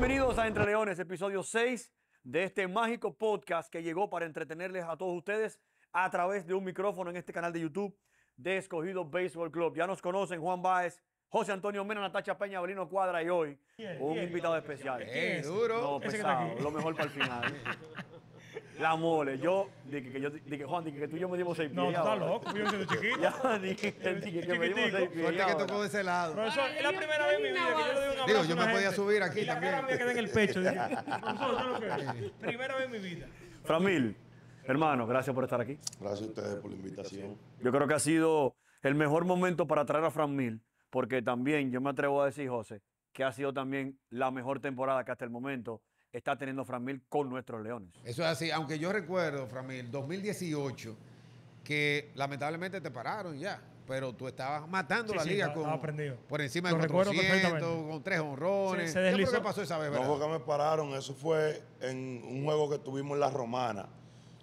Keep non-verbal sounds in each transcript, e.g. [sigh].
bienvenidos a Entre Leones, episodio 6 de este mágico podcast que llegó para entretenerles a todos ustedes a través de un micrófono en este canal de YouTube de Escogido Baseball Club. Ya nos conocen Juan Báez, José Antonio Mena, Natacha Peña, abrino Cuadra y hoy un invitado especial. ¡Qué duro! pesado, lo mejor para el final. [laughs] La mole. Yo, dije que, yo, dije, Juan, dije que tú y yo dimos seis pies. No, tú estás loco, yo siendo chiquito. Ya, dije, [laughs] dije que dimos seis que tocó de ese lado. Profesor, es la primera vez en mi vida que yo le doy una abrazo Digo, yo me podía subir aquí también. la cara me quedé en el pecho. [laughs] Primera vez en mi vida. Framil, hermano, gracias por estar aquí. Gracias a ustedes por la invitación. Yo creo que ha sido el mejor momento para traer a Framil, porque también yo me atrevo a decir, José, que ha sido también la mejor temporada que hasta el momento está teniendo Framil con nuestros Leones. Eso es así, aunque yo recuerdo, Framil, 2018, que lamentablemente te pararon ya, pero tú estabas matando la liga con, por encima de 400, con tres honrones. ¿Qué que pasó esa vez? No me pararon, eso fue en un juego que tuvimos en La Romana.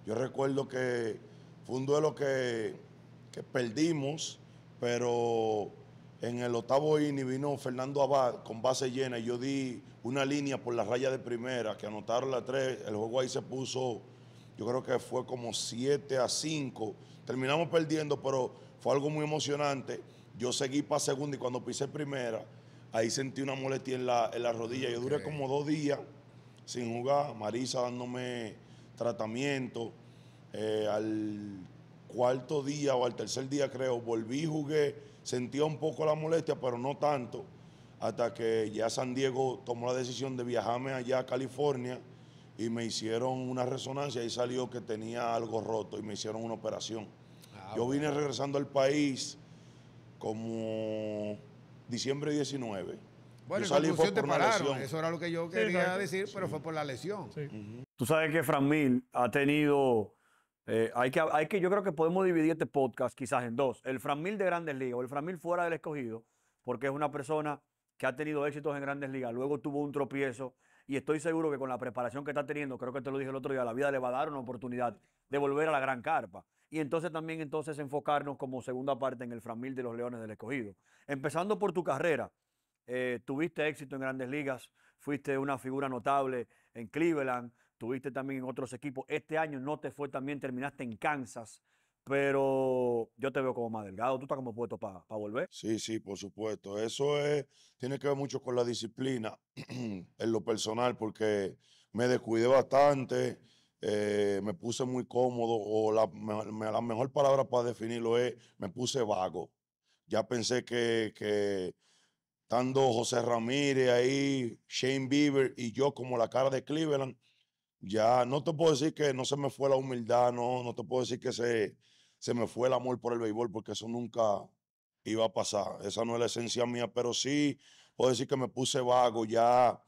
Yo recuerdo que fue un duelo que, que perdimos, pero en el octavo inning vino Fernando Abad con base llena y yo di una línea por la raya de primera, que anotaron la tres, el juego ahí se puso, yo creo que fue como 7 a 5. Terminamos perdiendo, pero fue algo muy emocionante. Yo seguí para segunda y cuando pisé primera, ahí sentí una molestia en la, en la rodilla. Yo duré como dos días sin jugar, Marisa dándome tratamiento. Eh, al cuarto día o al tercer día creo, volví, jugué, sentía un poco la molestia, pero no tanto hasta que ya San Diego tomó la decisión de viajarme allá a California y me hicieron una resonancia y salió que tenía algo roto y me hicieron una operación. Ah, yo vine regresando al país como diciembre 19. Bueno, yo salí Eso era lo que yo quería decir, pero fue por la lesión. Tú sabes que Fran ha tenido. Eh, hay, que, hay que, yo creo que podemos dividir este podcast quizás en dos. El Fran de Grandes Ligas o el Fran fuera del escogido, porque es una persona que ha tenido éxitos en grandes ligas, luego tuvo un tropiezo y estoy seguro que con la preparación que está teniendo, creo que te lo dije el otro día, la vida le va a dar una oportunidad de volver a la gran carpa. Y entonces también entonces enfocarnos como segunda parte en el framil de los Leones del Escogido. Empezando por tu carrera, eh, tuviste éxito en grandes ligas, fuiste una figura notable en Cleveland, tuviste también en otros equipos. Este año no te fue también, terminaste en Kansas pero yo te veo como más delgado. ¿Tú estás como puesto para volver? Sí, sí, por supuesto. Eso es, tiene que ver mucho con la disciplina [clears throat] en lo personal, porque me descuidé bastante, eh, me puse muy cómodo, o la, mejor palabra para definirlo es, me puse vago. Ya pensé que, que estando José Ramírez ahí, Shane Bieber y yo como la cara de Cleveland, ya no te puedo decir que no se me fue la humildad, no, no te puedo decir que se se me fue el amor por el béisbol porque eso nunca iba a pasar. Esa no es la esencia mía, pero sí puedo decir que me puse vago ya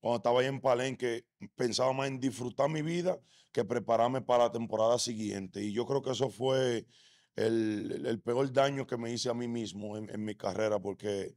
cuando estaba ahí en Palenque, pensaba más en disfrutar mi vida que prepararme para la temporada siguiente. Y yo creo que eso fue el, peor daño que me hice a mí mismo en, mi carrera, porque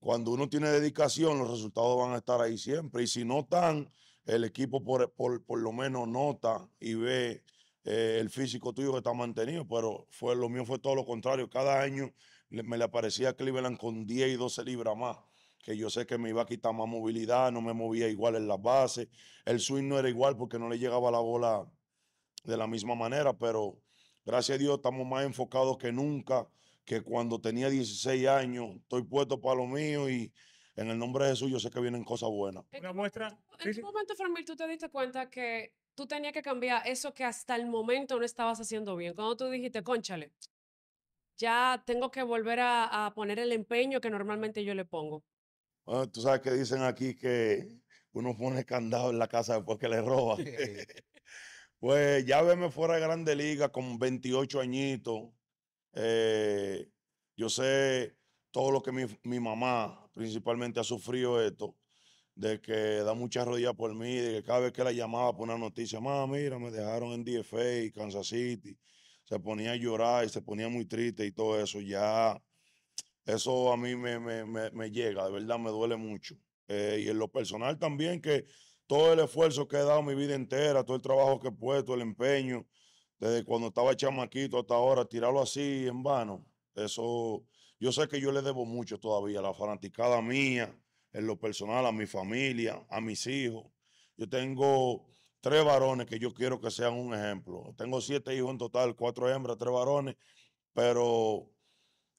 cuando uno tiene dedicación, los resultados van a estar ahí siempre. Y si no están, el equipo por, por, por, lo menos nota y ve eh, el físico tuyo que está mantenido, pero fue, lo mío fue todo lo contrario. Cada año me le aparecía Cleveland con 10 y 12 libras más, que yo sé que me iba a quitar más movilidad, no me movía igual en las bases, el swing no era igual porque no le llegaba la bola de la misma manera, pero gracias a Dios estamos más enfocados que nunca, que cuando tenía 16 años, estoy puesto para lo mío y en el nombre de Jesús yo sé que vienen cosas buenas. ¿En qué momento, Framil, tú te diste cuenta que tú tenías que cambiar eso que hasta el momento no estabas haciendo bien. Cuando tú dijiste, conchale, ya tengo que volver a, poner el empeño que normalmente yo le pongo. Bueno, tú sabes que dicen aquí que uno pone candado en la casa después que le roba. [laughs] pues ya me fuera de Grande Liga con 28 añitos. Eh, yo sé todo lo que mi mamá principalmente ha sufrido esto de que da muchas rodillas por mí, de que cada vez que la llamaba por una noticia, mamá, mira, me dejaron en DFA y Kansas City, se ponía a llorar y se ponía muy triste y todo eso, ya eso a mí me, llega, de verdad me duele mucho. Eh, y en lo personal también, que todo el esfuerzo que he dado mi vida entera, todo el trabajo que he puesto, el empeño, desde cuando estaba chamaquito hasta ahora, tirarlo así en vano, eso, yo sé que yo le debo mucho todavía a la fanaticada mía, en lo personal, a mi familia, a mis hijos. Yo tengo tres varones que yo quiero que sean un ejemplo. Tengo siete hijos en total, cuatro hembras, tres varones, pero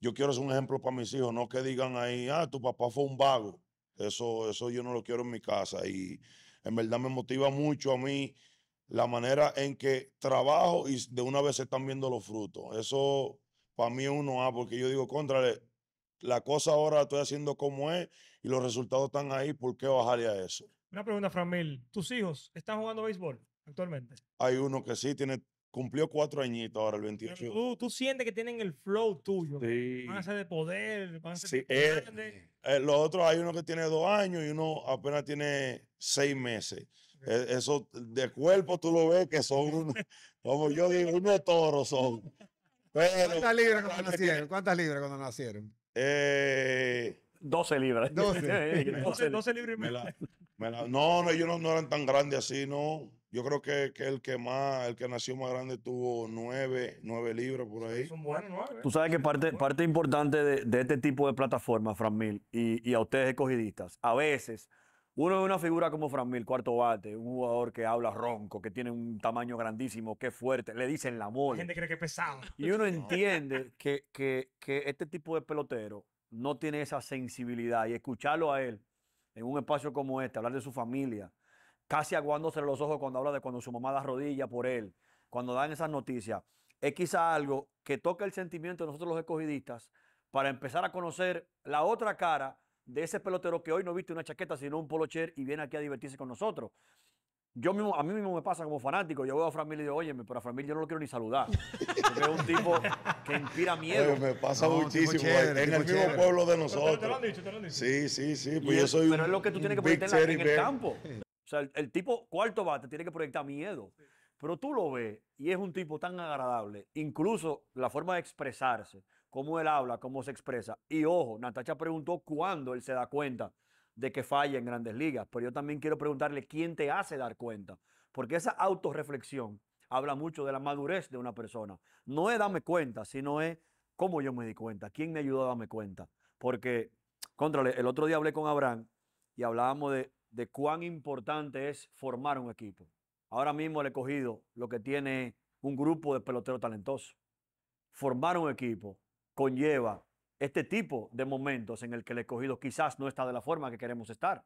yo quiero ser un ejemplo para mis hijos, no que digan ahí, ah, tu papá fue un vago. Eso, eso yo no lo quiero en mi casa. Y en verdad me motiva mucho a mí la manera en que trabajo y de una vez están viendo los frutos. Eso para mí uno A, porque yo digo, contra la cosa ahora estoy haciendo como es y los resultados están ahí, ¿por qué bajarle a eso? Una pregunta, Framil. ¿Tus hijos están jugando béisbol actualmente? Hay uno que sí, tiene, cumplió cuatro añitos ahora, el 28. Tú, sientes que tienen el flow tuyo. Van a ser de poder, van a ser sí, eh, eh, eh, Los otros, hay uno que tiene dos años y uno apenas tiene seis meses. eso de cuerpo tú lo ves que son, [laughs] como yo digo, unos toros son. ¿Cuántas libras cuando nacieron? ¿Cuántas libras cuando nacieron? Eh, 12 libras. 12, [laughs] [laughs] libras y no, no, ellos no, eran tan grandes así, no. Yo creo que, el que más, el que nació más grande tuvo 9, 9 libras por ahí. Tú sabes que parte, parte importante de, este tipo de plataformas, Fran Mil, y, y a ustedes escogidistas, a veces uno es una figura como Fran Mil, cuarto bate, un jugador que habla ronco, que tiene un tamaño grandísimo, que es fuerte, le dicen la mole. La gente cree que es pesado. Y uno [laughs] entiende que, este tipo de pelotero no tiene esa sensibilidad y escucharlo a él en un espacio como este, hablar de su familia, casi aguándose los ojos cuando habla de cuando su mamá da rodilla por él, cuando dan esas noticias, es quizá algo que toca el sentimiento de nosotros los escogidistas para empezar a conocer la otra cara de ese pelotero que hoy no viste una chaqueta, sino un polocher y viene aquí a divertirse con nosotros. Yo a mí mismo me pasa como fanático. Yo veo a Framil y digo, oye, pero a Framil yo no lo quiero ni saludar. es un tipo que inspira miedo. me pasa muchísimo. en el mismo pueblo de nosotros. lo han dicho, te lo han dicho. Sí, sí, sí. Pues pero es lo que tú tienes que proyectar en, el campo. [laughs] O sea, el, tipo cuarto bate tiene que proyectar miedo. Pero tú lo ves y es un tipo tan agradable. Incluso la forma de expresarse cómo él habla, cómo se expresa. Y ojo, Natacha preguntó cuándo él se da cuenta de que falla en grandes ligas, pero yo también quiero preguntarle quién te hace dar cuenta, porque esa autorreflexión habla mucho de la madurez de una persona. No es darme cuenta, sino es cómo yo me di cuenta, quién me ayudó a darme cuenta. Porque, contrale, el otro día hablé con Abraham y hablábamos de, cuán importante es formar un equipo. Ahora mismo le he cogido lo que tiene un grupo de peloteros talentosos. Formar un equipo, conlleva este tipo de momentos en el que el escogido quizás no está de la forma que queremos estar.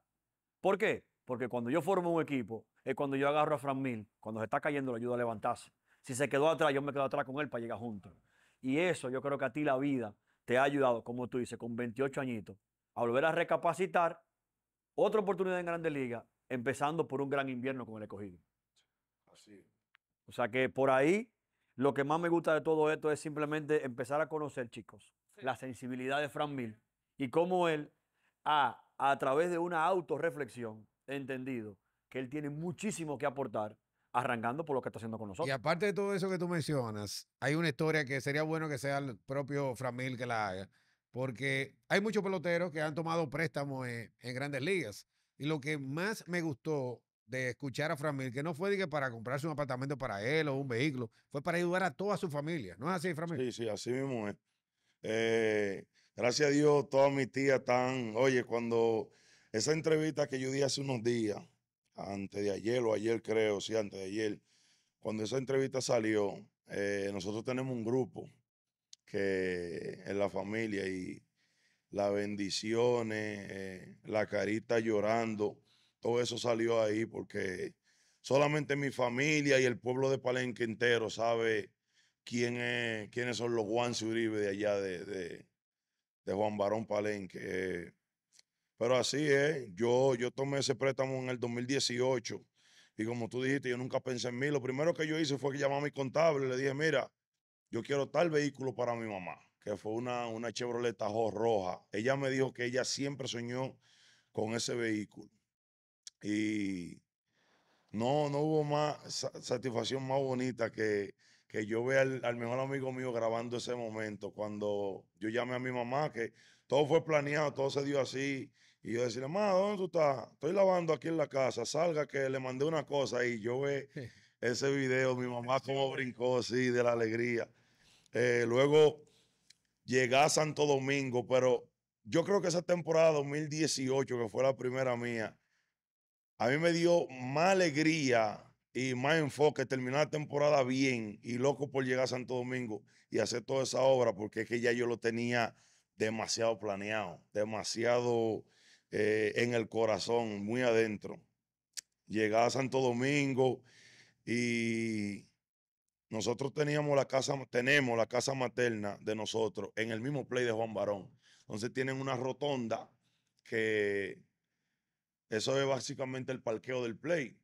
¿Por qué? Porque cuando yo formo un equipo, es cuando yo agarro a Fran Mil, cuando se está cayendo, lo ayudo a levantarse. Si se quedó atrás, yo me quedo atrás con él para llegar juntos. Y eso yo creo que a ti la vida te ha ayudado, como tú dices, con 28 añitos, a volver a recapacitar otra oportunidad en Grandes Liga, empezando por un gran invierno con el escogido. Así. O sea que por ahí lo que más me gusta de todo esto es simplemente empezar a conocer, chicos, la sensibilidad de Fran Mil y cómo él ha, a través de una autorreflexión, entendido que él tiene muchísimo que aportar arrancando por lo que está haciendo con nosotros. Y aparte de todo eso que tú mencionas, hay una historia que sería bueno que sea el propio Framil que la haga, porque hay muchos peloteros que han tomado préstamos en, grandes ligas. Y lo que más me gustó de escuchar a Framil, que no fue para comprarse un apartamento para él o un vehículo, fue para ayudar a toda su familia. ¿No es así, Framil? Sí, sí, así mismo es. Eh, gracias a Dios, todas mis tías están. Oye, cuando esa entrevista que yo di hace unos días, antes de ayer o ayer creo, sí, antes de ayer, cuando esa entrevista salió, eh, nosotros tenemos un grupo que en la familia y las bendiciones, eh, la carita llorando, todo eso salió ahí porque solamente mi familia y el pueblo de Palenque entero sabe quién es, quiénes son los Juan Uribe de allá de, Juan Barón Palenque. pero así es, yo, yo tomé ese préstamo en el 2018 y como tú dijiste, yo nunca pensé en mí. Lo primero que yo hice fue que llamé a mi contable y le dije, mira, yo quiero tal vehículo para mi mamá, que fue una, una Chevrolet roja. Ella me dijo que ella siempre soñó con ese vehículo. Y no, no hubo más satisfacción más bonita que, yo vea al, mejor amigo mío grabando ese momento. Cuando yo llamé a mi mamá, que todo fue planeado, todo se dio así. Y yo decía, mamá, ¿dónde tú estás? Estoy lavando aquí en la casa, salga que le mandé una cosa. Y yo ve ese video, mi mamá como brincó así de la alegría. Eh, luego llegué a Santo Domingo, pero yo creo que esa temporada 2018, que fue la primera mía, a mí me dio más alegría y más enfoque terminar la temporada bien y loco por llegar a Santo Domingo y hacer toda esa obra porque es que ya yo lo tenía demasiado planeado, demasiado eh, en el corazón, muy adentro. Llegar a Santo Domingo y nosotros teníamos la casa, tenemos la casa materna de nosotros en el mismo play de Juan Barón. Entonces tienen una rotonda que eso es básicamente el parqueo del Play.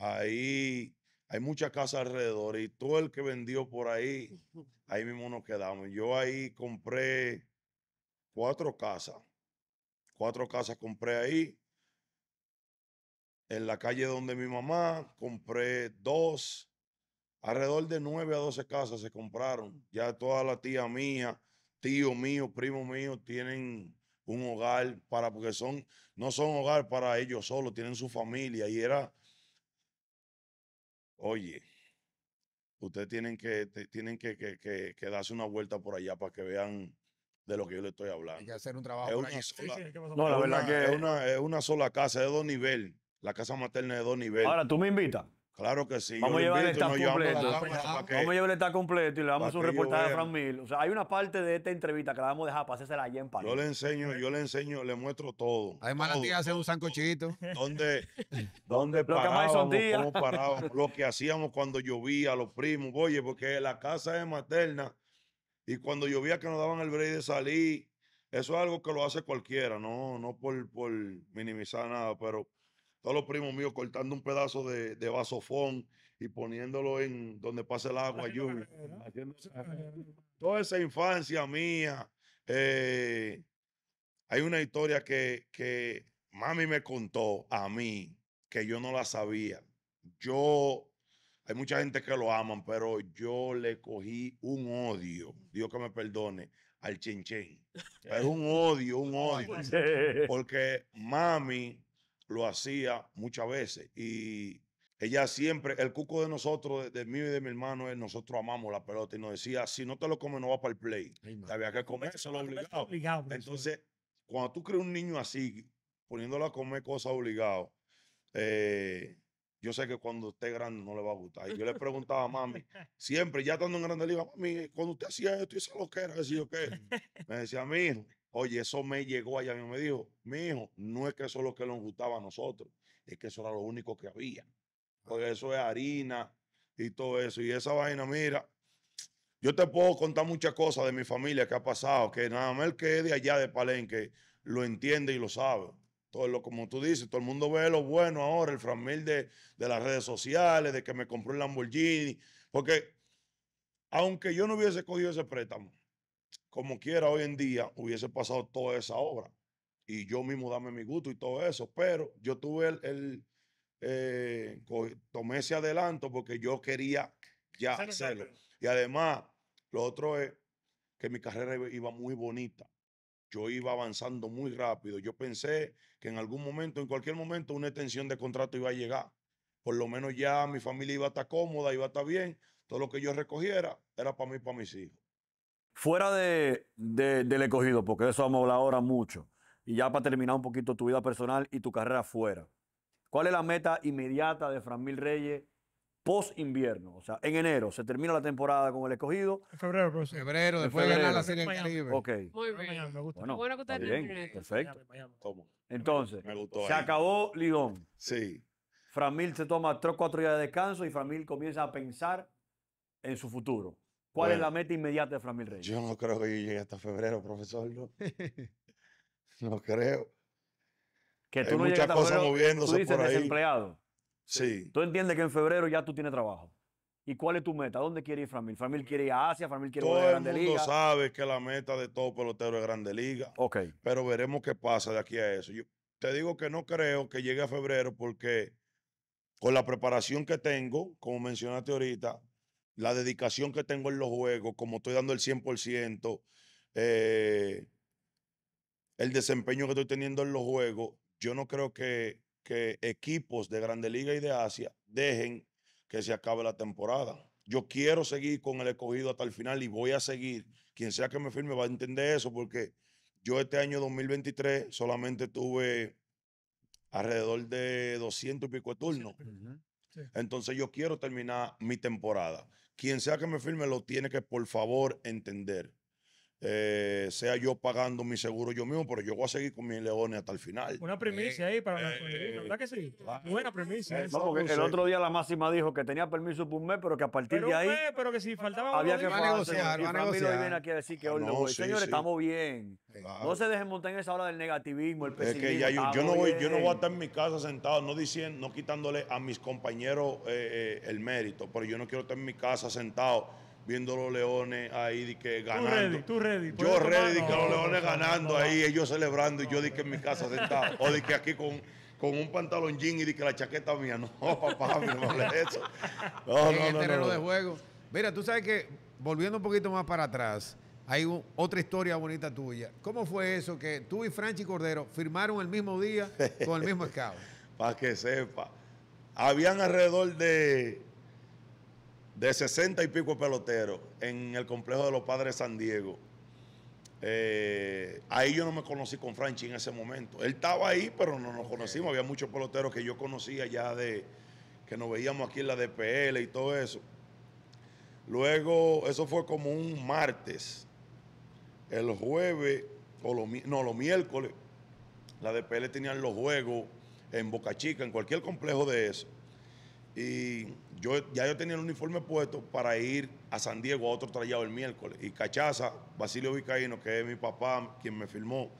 Ahí hay muchas casas alrededor y todo el que vendió por ahí, [laughs] ahí mismo nos quedamos. Yo ahí compré cuatro casas. Cuatro casas compré ahí. En la calle donde mi mamá compré dos. Alrededor de nueve a doce casas se compraron. Ya toda la tía mía, tío mío, primo mío tienen un hogar para, porque son, no son hogar para ellos solos, tienen su familia y era, oye, ustedes tienen que, tienen que, que, darse una vuelta por allá para que vean de lo que yo le estoy hablando. Hay que hacer un trabajo. una, Sola, no, la verdad que es una, es una sola casa, de dos niveles. La casa materna de dos niveles. Ahora, tú me invitas. Claro que sí. Vamos a llevar el completo. Vamos a el completo y le damos un reportaje a Fran Mil. O sea, hay una parte de esta entrevista que la vamos a dejar para hacerla allá en París. Yo le enseño, yo le enseño, le muestro todo. Además, la tía hace un sancochito. ¿Dónde, [laughs] dónde parábamos, cómo parábamos, lo que hacíamos cuando llovía, los primos. Oye, porque la casa es materna y cuando llovía que nos daban el break de salir. Eso es algo que lo hace cualquiera, no, no por, por minimizar nada, pero todos los primos míos cortando un pedazo de, de vasofón y poniéndolo en donde pase el agua, lluvia. Toda esa infancia mía. Eh, hay una historia que, que mami me contó a mí, que yo no la sabía. Yo, hay mucha gente que lo aman, pero yo le cogí un odio, Dios que me perdone, al chinchen. [laughs] Es un odio, un odio. Porque mami lo hacía muchas veces. Y ella siempre, el cuco de nosotros, de, mí y de mi hermano, es nosotros amamos la pelota y nos decía, si no te lo comes, no va para el play. Había que comérselo lo obligado Entonces, cuando tú crees un niño así, poniéndolo a comer cosas obligado, eh, yo sé que cuando esté grande no le va a gustar. Y yo le preguntaba a mami, [laughs] siempre, ya estando en grande liga, mami, cuando usted hacía esto, y esa loquera, decía qué. [laughs] Me decía, a mí, Oye, eso me llegó allá y me dijo, mi hijo, no es que eso es lo que nos gustaba a nosotros, es que eso era lo único que había. Ah. Porque eso es harina y todo eso. Y esa vaina, mira, yo te puedo contar muchas cosas de mi familia que ha pasado, que nada más el que es de allá de Palenque lo entiende y lo sabe. Todo lo, como tú dices, todo el mundo ve lo bueno ahora, el framil de las redes sociales, de que me compró el Lamborghini. Porque aunque yo no hubiese cogido ese préstamo, como quiera hoy en día hubiese pasado toda esa obra y yo mismo dame mi gusto y todo eso, pero yo tuve el, eh, tomé ese adelanto porque yo quería ya hacerlo. Y además, lo otro es que mi carrera iba muy bonita. Yo iba avanzando muy rápido. Yo pensé que en algún momento, en cualquier momento, una extensión de contrato iba a llegar. Por lo menos ya mi familia iba a estar cómoda, iba a estar bien. Todo lo que yo recogiera era para mí y para mis hijos fuera de, del escogido, porque de eso vamos a hablar ahora mucho, y ya para terminar un poquito tu vida personal y tu carrera fuera, ¿cuál es la meta inmediata de Franmil Reyes post invierno? O sea, en enero se termina la temporada con el escogido. En febrero, profesor. Febrero, después de ganar la serie en Caribe. Ok. Muy bien. Me gusta. Bueno, que usted bien. Perfecto. Entonces, se acabó Lidón. Sí. Framil se toma 3 4 días de descanso y Framil comienza a pensar en su futuro. ¿Cuál es la meta inmediata de Framil Reyes? Yo no creo que yo llegue hasta febrero, profesor. No, [laughs] creo. Que tú no muchas tú dices desempleado. Sí. Tú entiendes que en febrero ya tú tienes trabajo. ¿Y cuál es tu meta? ¿Dónde quiere ir Framil? ¿Framil quiere ir a Asia? ¿Framil quiere ir a Grande Liga? Todo el mundo sabe que la meta de todo pelotero es Grande Liga. Ok. Pero veremos qué pasa de aquí a eso. Yo te digo que no creo que llegue a febrero porque con la preparación que tengo, como mencionaste ahorita, la dedicación que tengo en los juegos, como estoy dando el 100%, eh, el desempeño que estoy teniendo en los juegos, yo no creo que, que equipos de Grande Liga y de Asia dejen que se acabe la temporada. Yo quiero seguir con el escogido hasta el final y voy a seguir. Quien sea que me firme va a entender eso porque yo este año 2023 solamente tuve alrededor de 200 y pico turnos. Entonces yo quiero terminar mi temporada. Quien sea que me firme lo tiene que, por favor, entender eh, sea yo pagando mi seguro yo mismo, pero yo voy a seguir con mis leones hasta el final. Una primicia eh, ahí para la eh, eh, ¿verdad que sí? Buena primicia. el otro día la máxima dijo que tenía permiso por un mes, pero que a partir de ahí. pero que si faltaba había que negociar. Ah, y viene aquí a decir que hoy ah, no, voy. Señores, estamos bien. No se dejen montar en esa hora del negativismo, el pesimismo. Es que yo, no voy, yo no voy a estar en mi casa sentado, no diciendo, no quitándole a mis compañeros el mérito, pero yo no quiero estar en mi casa sentado viendo los leones ahí di que ganando. Tú ready, tú ready. Yo ready, que los leones ganando ahí, ellos celebrando y yo di que en mi [laughs] casa sentado. o di que aquí con, con un pantalón jean y di que la chaqueta mía. No, [laughs] papá, mi [laughs] no le eso. No, no, de juego. Mira, tú sabes que, volviendo un poquito más para atrás, hay otra historia bonita tuya. ¿Cómo fue eso que tú y Franchi Cordero firmaron el mismo día con el mismo escabo? para que sepa. Habían alrededor de de 60 y pico peloteros en el complejo de los padres San Diego. Eh, ahí yo no me conocí con Franchi en ese momento. Él estaba ahí, pero no nos conocimos. Había muchos peloteros que yo conocía ya de que nos veíamos aquí en la DPL y todo eso. Luego, eso fue como un martes. El jueves, o lo, no, los miércoles, la DPL tenían los juegos en Boca Chica, en cualquier complejo de eso. Y yo, ya yo tenía el uniforme puesto para ir a San Diego a otro trayado el miércoles. Y Cachaza, Basilio Vicaíno, que es mi papá, quien me filmó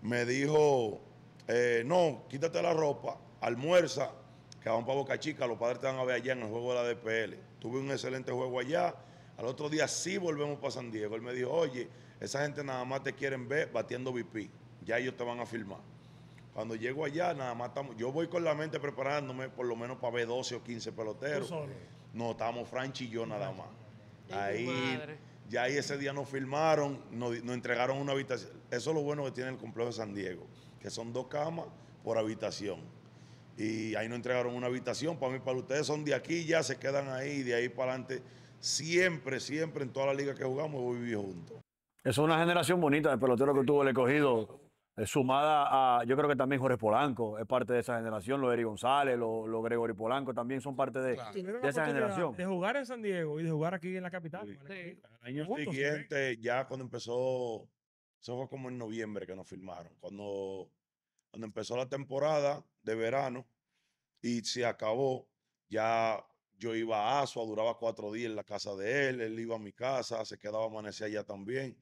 me dijo, eh, no, quítate la ropa, almuerza, que vamos para Boca Chica, los padres te van a ver allá en el juego de la DPL. Tuve un excelente juego allá. Al otro día sí volvemos para San Diego. Él me dijo, oye, esa gente nada más te quieren ver batiendo VP. Ya ellos te van a filmar cuando llego allá, nada más estamos. Yo voy con la mente preparándome por lo menos para ver 12 o 15 peloteros. No, estamos Franchi y yo nada más. Ahí, ya ahí ese día nos firmaron, nos, entregaron una habitación. Eso es lo bueno que tiene el complejo de San Diego, que son dos camas por habitación. Y ahí nos entregaron una habitación. Para mí, para ustedes son de aquí, ya se quedan ahí, de ahí para adelante. Siempre, siempre en toda la liga que jugamos, voy vivir juntos. Es una generación bonita de peloteros que tuvo el escogido eh, sumada a, yo creo que también Jorge Polanco es parte de esa generación, los Eri González, los, Gregory Polanco también son parte de, de esa generación. De jugar en San Diego y de jugar aquí en la capital. El año ¿eh? siguiente, ya cuando empezó, eso fue como en noviembre que nos firmaron, cuando, cuando empezó la temporada de verano y se acabó, ya yo iba a Asua, duraba cuatro días en la casa de él, él iba a mi casa, se quedaba amanecer allá también.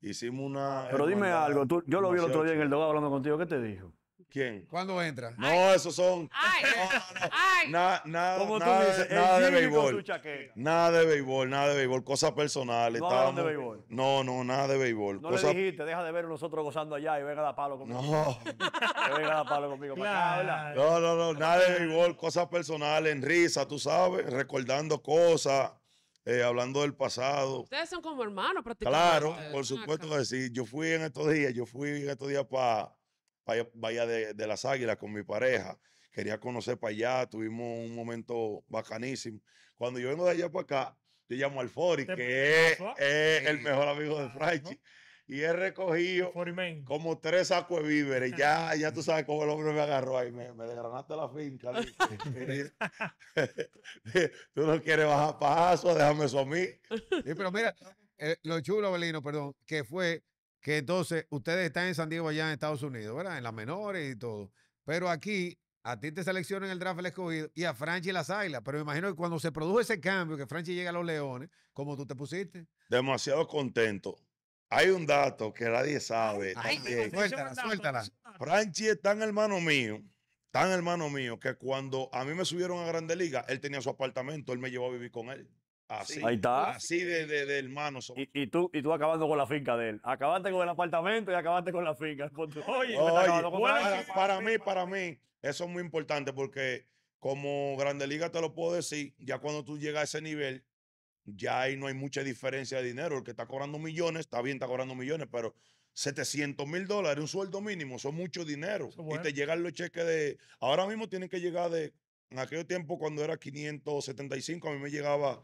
Hicimos una. Ah, pero dime algo, tú, yo lo vi el otro día en el Dogado hablando contigo, ¿qué te dijo? ¿Quién? ¿Cuándo entra? No, esos son. Ay, ay. nada, nada de béisbol. Nada de béisbol, nada de béisbol. Cosas personales. No estábamos, de béisbol. No, no, nada de béisbol. No le dijiste, deja de ver nosotros gozando allá y venga a dar palo conmigo. No. venga a dar palo conmigo. no, no, no, nada de béisbol. Cosas personales, en risa, tú sabes, recordando cosas. Eh, hablando del pasado. Ustedes son como hermanos prácticamente. Claro, por supuesto que sí. Yo fui en estos días, yo fui en estos días para Bahía de, las Águilas con mi pareja. Quería conocer para allá, tuvimos un momento bacanísimo. Cuando yo vengo de allá para acá, yo llamo al Fori, que es, el mejor amigo de Franchi y he recogido como tres sacos de víveres. Ya, [laughs] ya tú sabes cómo el hombre me agarró ahí, me, desgranaste la finca. [laughs] [laughs] tú no quieres bajar paso, déjame eso a mí. pero mira, eh, lo chulo, Belino, perdón, que fue que entonces ustedes están en San Diego allá en Estados Unidos, ¿verdad? En las menores y todo. Pero aquí a ti te seleccionan el draft el escogido y a Franchi las águilas. Pero me imagino que cuando se produjo ese cambio, que Franchi llega a los leones, como tú te pusiste. Demasiado contento. Hay un dato que nadie sabe. suéltala, suéltala. Franchi es tan hermano mío, tan hermano mío, que cuando a mí me subieron a Grande Liga, él tenía su apartamento, él me llevó a vivir con él. Así, así de, hermano. Y, tú, y tú acabando con la finca de él. Acabaste con el apartamento y acabaste con la finca. [laughs] Oye, para, para mí, para mí, eso es muy importante porque como Grande Liga te lo puedo decir, ya cuando tú llegas a ese nivel, ya ahí no hay mucha diferencia de dinero. El que está cobrando millones, está bien, está cobrando millones, pero 700 mil dólares, un sueldo mínimo, son mucho dinero. y te llegan los cheques de... Ahora mismo tienen que llegar de... En aquel tiempo cuando era 575, a mí me llegaba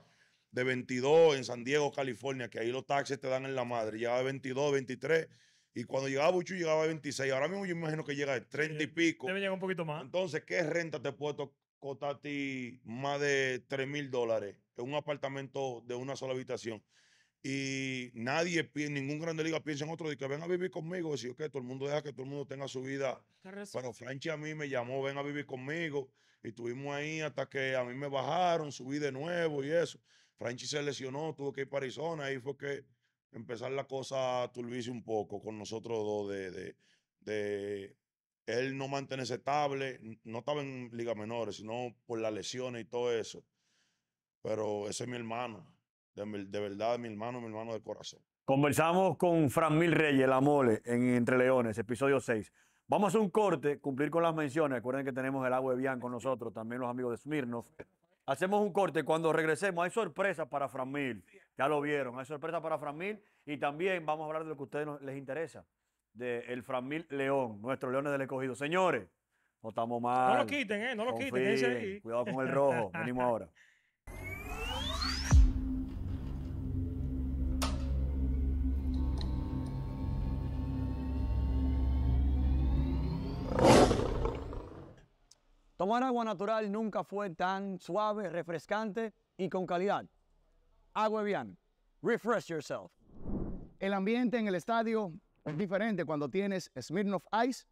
de 22 en San Diego, California, que ahí los taxis te dan en la madre. Llegaba de 22, 23. Y cuando llegaba mucho llegaba de 26. Ahora mismo yo imagino que llega de 30 y pico. Debe llegar un poquito más. Entonces, ¿qué renta te puedo cotati más de 3 mil dólares en un apartamento de una sola habitación. Y nadie, ningún grande liga piensa en otro de que ven a vivir conmigo. es que todo el mundo deja que todo el mundo tenga su vida. Pero Franchi a mí me llamó, ven a vivir conmigo. Y estuvimos ahí hasta que a mí me bajaron, subí de nuevo y eso. Franchi se lesionó, tuvo que ir para Arizona. Ahí fue que empezar la cosa a un poco con nosotros dos de, de él no ese estable, no estaba en Liga menores, sino por las lesiones y todo eso. Pero ese es mi hermano, de, verdad, mi hermano, mi hermano de corazón. Conversamos con Fran Mil Reyes, la mole, en Entre Leones, episodio 6. Vamos a hacer un corte, cumplir con las menciones. Recuerden que tenemos el agua de Bian con nosotros, también los amigos de Smirnov. Hacemos un corte. Cuando regresemos, hay sorpresa para Mil. Ya lo vieron, hay sorpresa para Mil. Y también vamos a hablar de lo que a ustedes les interesa del El Framil León, nuestros Leones del Escogido. Señores, no estamos mal. No lo quiten, ¿eh? No lo quiten. Cuidado con el rojo. [laughs] Venimos ahora. Tomar agua natural nunca fue tan suave, refrescante y con calidad. Agua bien. Refresh yourself. El ambiente en el estadio es diferente cuando tienes Smirnoff Ice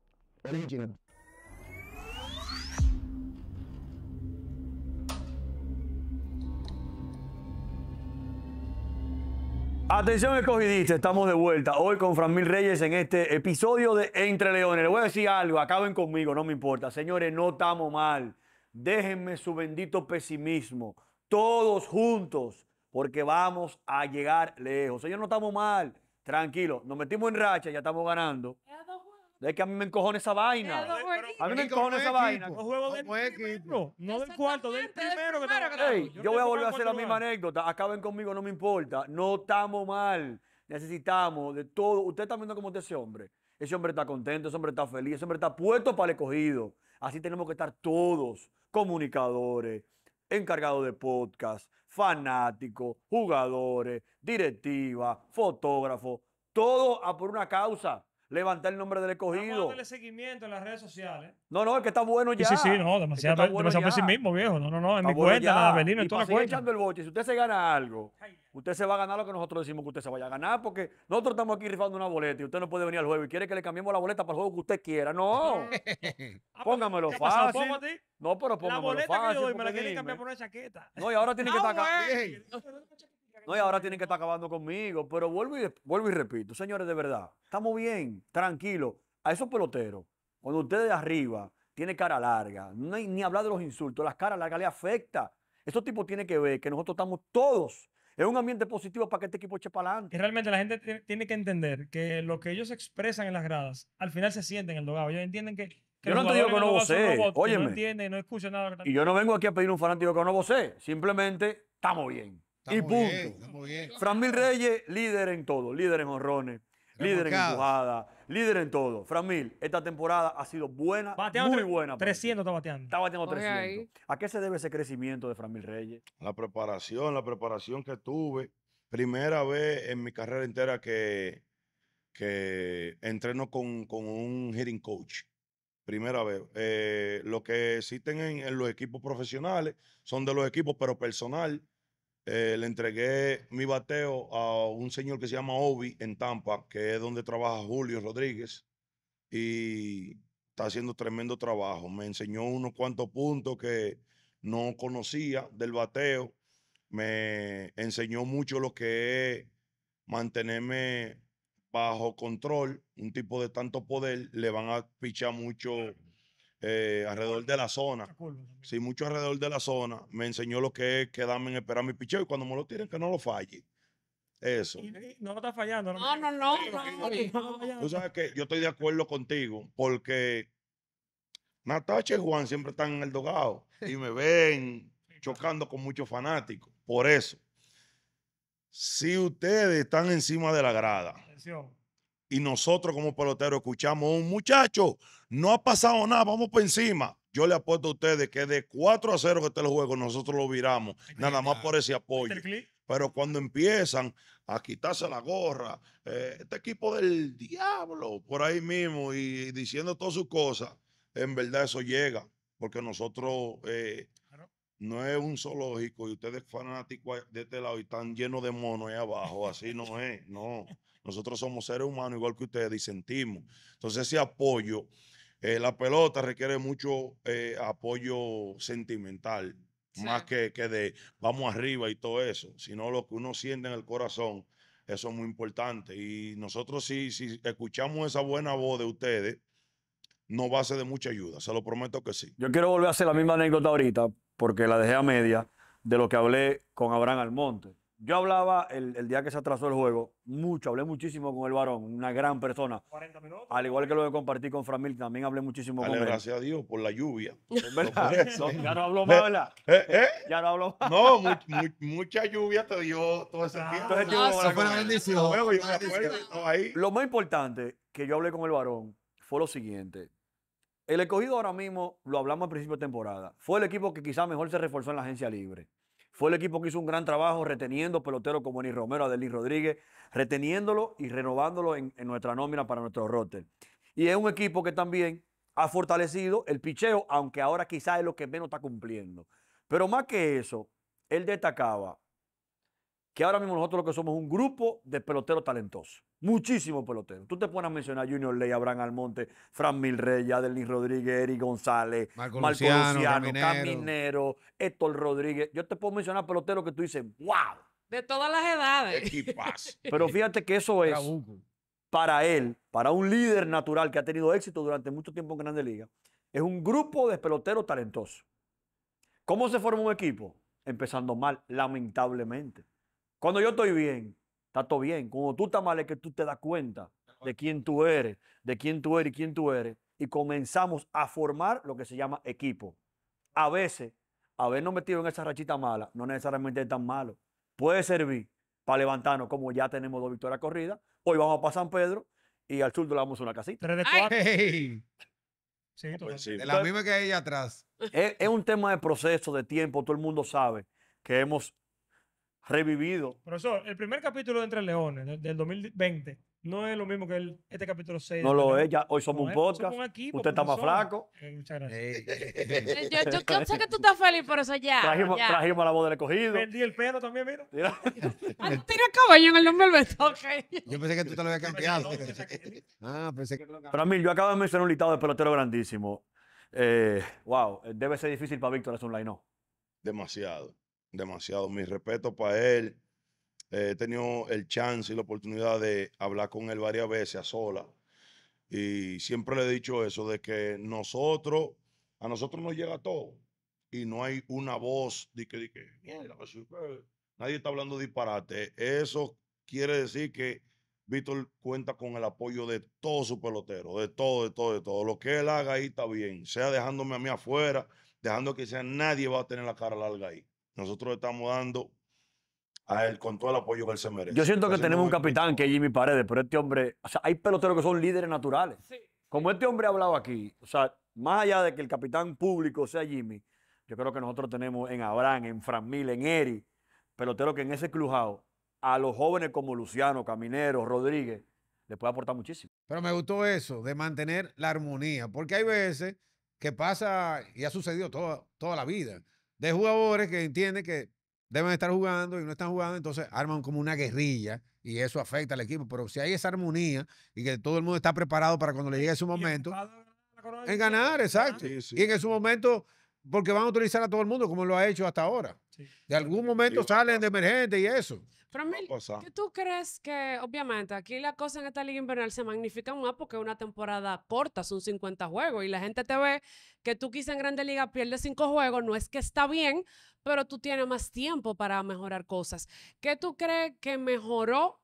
Atención escogidista, estamos de vuelta hoy con Franmil Reyes en este episodio de Entre Leones. Les voy a decir algo, acaben conmigo, no me importa. Señores, no estamos mal. Déjenme su bendito pesimismo. Todos juntos, porque vamos a llegar lejos. Señores, no estamos mal. Tranquilo, nos metimos en racha, ya estamos ganando. Es que a mí me encojone esa vaina. A mí me encojone esa vaina. No del cuarto, del primero que hey, Yo voy a volver a hacer la misma anécdota. Acaben conmigo, no me importa. No estamos mal. Necesitamos de todo. Usted está viendo cómo está ese hombre. Ese hombre está contento, ese hombre está feliz, ese hombre está puesto para el escogido. Así tenemos que estar todos, comunicadores, encargados de podcast, fanáticos, jugadores, directiva, fotógrafos, todo a por una causa levantar el nombre del escogido. seguimiento en las redes sociales. No, no, es que está bueno ya. Sí, sí, no, demasiado, demasiado por sí mismo, viejo. No, no, no, en mi cuenta, venirme Avelino, en toda echando el boche. Si usted se gana algo, usted se va a ganar lo que nosotros decimos que usted se vaya a ganar, porque nosotros estamos aquí rifando una boleta y usted no puede venir al juego y quiere que le cambiemos la boleta para el juego que usted quiera. No. [laughs] Ah, [laughs] póngamelo fácil. no, pero póngamelo fácil. La boleta fácil, que me la quieren cambiar por una chaqueta. No, y ahora tiene que estar ah, acá. No, y ahora tienen que estar acabando conmigo. Pero vuelvo y, vuelvo y repito, señores, de verdad, estamos bien, tranquilos. A esos peloteros, cuando ustedes de arriba tiene cara larga, no ni hablar de los insultos, las caras largas le afecta. Estos tipos tienen que ver que nosotros estamos todos en un ambiente positivo para que este equipo eche para adelante. Y realmente la gente tiene que entender que lo que ellos expresan en las gradas, al final se sienten en el dogado. Ellos entienden que. yo no te digo que no vocé. Óyeme. No entiende, no nada. Y yo no vengo aquí a pedir un fanático que no vocé. Simplemente estamos bien y punto. Framil Reyes, líder en todo, líder en honrones, líder en empujada, líder en todo. Framil, esta temporada ha sido buena, muy buena. 300 está bateando. Está 300. ¿A qué se debe ese crecimiento de Framil Reyes? La preparación, la preparación que tuve. Primera vez en mi carrera entera que, que entreno con, un hitting coach. Primera vez. Eh, lo que existen en, en los equipos profesionales son de los equipos, pero personal eh, le entregué mi bateo a un señor que se llama Obi en Tampa, que es donde trabaja Julio Rodríguez, y está haciendo tremendo trabajo. Me enseñó unos cuantos puntos que no conocía del bateo. Me enseñó mucho lo que es mantenerme bajo control, un tipo de tanto poder, le van a pichar mucho eh, alrededor de la zona. Sí, mucho alrededor de la zona. Me enseñó lo que es quedarme en esperar mi picheo y cuando me lo tiren que no lo falle. Eso. No está fallando. No, no, no. no, Tú sabes que yo estoy de acuerdo contigo porque Natacha y Juan siempre están en el dogado y me ven chocando con muchos fanáticos. Por eso, si ustedes están encima de la grada, Atención y nosotros como pelotero escuchamos un muchacho, no ha pasado nada, vamos por encima. Yo le apuesto a ustedes que de 4 a 0 que esté el juego, nosotros lo viramos, nada más por ese apoyo. Pero cuando empiezan a quitarse la gorra, eh, este equipo del diablo, por ahí mismo, y diciendo todas sus cosas, en verdad eso llega, porque nosotros eh, no es un zoológico y ustedes fanáticos de este lado y están llenos de monos ahí abajo, así no es, no. Nosotros somos seres humanos igual que ustedes y sentimos. Entonces ese apoyo, eh, la pelota requiere mucho eh, apoyo sentimental, más que, de vamos arriba y todo eso, sino lo que uno siente en el corazón. Eso es muy importante. Y nosotros si, si escuchamos esa buena voz de ustedes, no va a ser de mucha ayuda, se lo prometo que sí. Yo quiero volver a hacer la misma anécdota ahorita, porque la dejé a media, de lo que hablé con Abraham Almonte. Yo hablaba el, día que se atrasó el juego, mucho, hablé muchísimo con el varón, una gran persona. Al igual que lo que compartí con Framil, también hablé muchísimo con él. Gracias a Dios por la lluvia. [laughs] ¿Verdad? ya no habló más, ¿verdad? ¿Eh? ¿Eh? Ya no habló más. No, mucha lluvia te dio todo ese tiempo. ah, eso fue una bendición. Lo más importante que yo hablé con el varón fue lo siguiente. El escogido ahora mismo, lo hablamos al principio de temporada, fue el equipo que quizás mejor se reforzó en la agencia libre. Fue el equipo que hizo un gran trabajo reteniendo peloteros como Eni Romero, Adelín Rodríguez, reteniéndolo y renovándolo en, en nuestra nómina para nuestro roster. Y es un equipo que también ha fortalecido el picheo, aunque ahora quizás es lo que menos está cumpliendo. Pero más que eso, él destacaba que ahora mismo nosotros lo que somos un grupo de peloteros talentosos. Muchísimos peloteros. Tú te pones a mencionar Junior Ley, Abraham Almonte, Fran Milrey, Adelín Rodríguez, Eric González, Marco, Luciano, Caminero. Héctor Rodríguez. Yo te puedo mencionar peloteros que tú dices, wow. De todas las edades. Equipas. [laughs] Pero fíjate que eso es para él, para un líder natural que ha tenido éxito durante mucho tiempo en Grandes Liga, es un grupo de peloteros talentosos. ¿Cómo se forma un equipo? Empezando mal, lamentablemente. Cuando yo estoy bien, está todo bien. Cuando tú estás mal es que tú te das cuenta de quién tú eres, de quién tú eres y quién tú eres. Y comenzamos a formar lo que se llama equipo. A veces, habernos metido en esa rachita mala no necesariamente es tan malo. Puede servir para levantarnos, como ya tenemos dos victorias corridas. Hoy vamos a San Pedro y al sur le damos una casita. Tres de cuatro. [laughs] Sí, pues sí. la misma que hay atrás. es un tema de proceso, de tiempo. Todo el mundo sabe que hemos revivido. Profesor, el primer capítulo de Entre Leones del 2020 no es lo mismo que el, este capítulo 6. No lo es, ya hoy somos un e, podcast. Usted está más flaco. Eh, muchas gracias. [laughs] Eh, yo, sé que tú estás feliz por eso ya. Trajimos, la voz del escogido. Vendí el pelo también, mira. Ah, tira, caballo en el nombre del beso Yo pensé que tú te lo habías cambiado. [laughs] ah, pensé que Pero a mí, yo acabo de mencionar un litado de pelotero grandísimo. Eh, wow, debe ser difícil para Víctor hacer un Demasiado demasiado. Mi respeto para él. he tenido el chance y la oportunidad de hablar con él varias veces a sola. Y siempre le he dicho eso, de que nosotros, a nosotros nos llega todo. Y no hay una voz de que, que pues, eh, nadie está hablando disparate. Eso quiere decir que Víctor cuenta con el apoyo de todo su pelotero, de todo, de todo, de todo. Lo que él haga ahí está bien, sea dejándome a mí afuera, dejando que sea nadie va a tener la cara larga ahí. Nosotros estamos dando a él con todo el apoyo que él se merece. Yo siento que tenemos un capitán que es Jimmy Paredes, pero este hombre, o sea, hay peloteros que son líderes naturales. Como este hombre ha hablado aquí, o sea, más allá de que el capitán público sea Jimmy, yo creo que nosotros tenemos en Abraham, en Fran Mil, en Eri, peloteros que en ese clujado, a los jóvenes como Luciano, Caminero, Rodríguez, les puede aportar muchísimo. Pero me gustó eso, de mantener la armonía, porque hay veces que pasa y ha sucedido toda, toda la vida de jugadores que entienden que deben estar jugando y no están jugando, entonces arman como una guerrilla y eso afecta al equipo. Pero si hay esa armonía y que todo el mundo está preparado para cuando le llegue su momento, en ganar, exacto. Y en su momento, porque van a utilizar a todo el mundo como lo ha hecho hasta ahora. De algún momento salen de emergente y eso. Pero ¿qué tú crees que, obviamente, aquí la cosa en esta liga invernal se magnifica más porque es una temporada corta, son 50 juegos, y la gente te ve que tú quizás en Grande Liga pierdes 5 juegos, no es que está bien, pero tú tienes más tiempo para mejorar cosas. ¿Qué tú crees que mejoró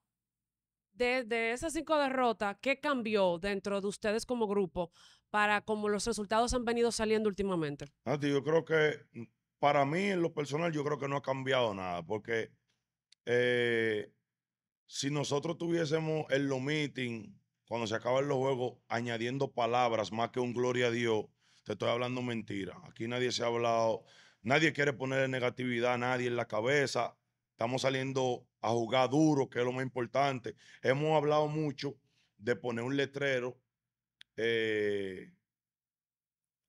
desde esas 5 derrotas? ¿Qué cambió dentro de ustedes como grupo para como los resultados han venido saliendo últimamente? yo creo que para mí, en lo personal, yo creo que no ha cambiado nada, porque eh, si nosotros tuviésemos en los meetings, cuando se acaban los juegos, añadiendo palabras más que un gloria a Dios, te estoy hablando mentira. Aquí nadie se ha hablado, nadie quiere poner negatividad a nadie en la cabeza. Estamos saliendo a jugar duro, que es lo más importante. Hemos hablado mucho de poner un letrero eh,